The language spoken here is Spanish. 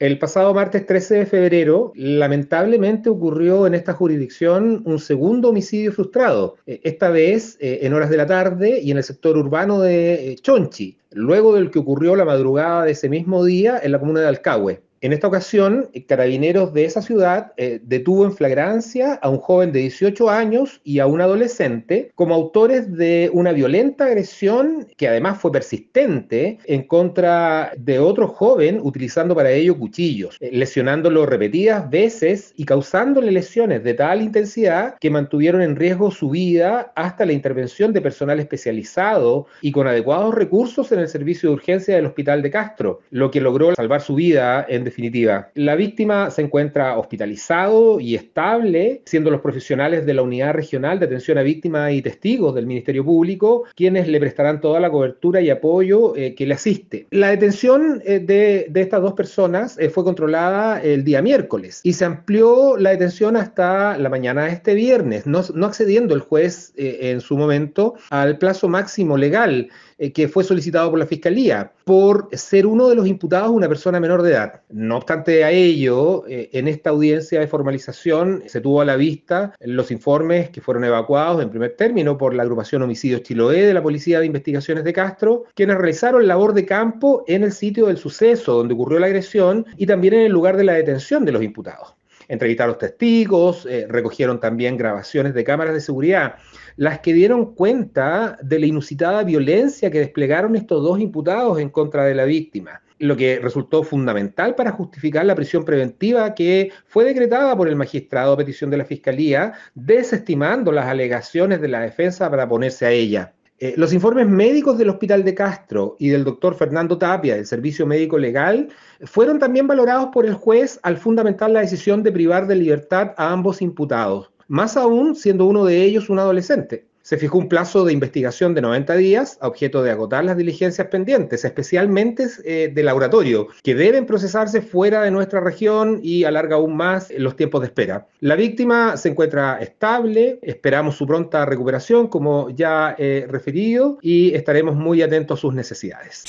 El pasado martes 13 de febrero, lamentablemente ocurrió en esta jurisdicción un segundo homicidio frustrado, eh, esta vez eh, en horas de la tarde y en el sector urbano de eh, Chonchi, luego del que ocurrió la madrugada de ese mismo día en la comuna de Alcagüe. En esta ocasión, carabineros de esa ciudad eh, detuvo en flagrancia a un joven de 18 años y a un adolescente como autores de una violenta agresión que además fue persistente en contra de otro joven utilizando para ello cuchillos, eh, lesionándolo repetidas veces y causándole lesiones de tal intensidad que mantuvieron en riesgo su vida hasta la intervención de personal especializado y con adecuados recursos en el servicio de urgencia del Hospital de Castro, lo que logró salvar su vida en definitiva. La víctima se encuentra hospitalizado y estable, siendo los profesionales de la Unidad Regional de Atención a Víctimas y Testigos del Ministerio Público quienes le prestarán toda la cobertura y apoyo eh, que le asiste. La detención eh, de, estas dos personas eh, fue controlada el día miércoles y se amplió la detención hasta la mañana de este viernes, no, no accediendo el juez en su momento al plazo máximo legal que fue solicitado por la Fiscalía por ser uno de los imputados una persona menor de edad. No obstante a ello, eh, en esta audiencia de formalización se tuvo a la vista los informes que fueron evacuados en primer término por la agrupación Homicidios Chiloé de la Policía de Investigaciones de Castro, quienes realizaron labor de campo en el sitio del suceso donde ocurrió la agresión y también en el lugar de la detención de los imputados entrevistaron testigos, eh, recogieron también grabaciones de cámaras de seguridad, las que dieron cuenta de la inusitada violencia que desplegaron estos dos imputados en contra de la víctima lo que resultó fundamental para justificar la prisión preventiva que fue decretada por el magistrado a petición de la Fiscalía, desestimando las alegaciones de la defensa para ponerse a ella. Eh, los informes médicos del Hospital de Castro y del doctor Fernando Tapia, del Servicio Médico Legal, fueron también valorados por el juez al fundamentar la decisión de privar de libertad a ambos imputados, más aún siendo uno de ellos un adolescente se fijó un plazo de investigación de 90 días a objeto de agotar las diligencias pendientes, especialmente eh, de laboratorio, que deben procesarse fuera de nuestra región y alarga aún más eh, los tiempos de espera. La víctima se encuentra estable, esperamos su pronta recuperación, como ya he referido, y estaremos muy atentos a sus necesidades.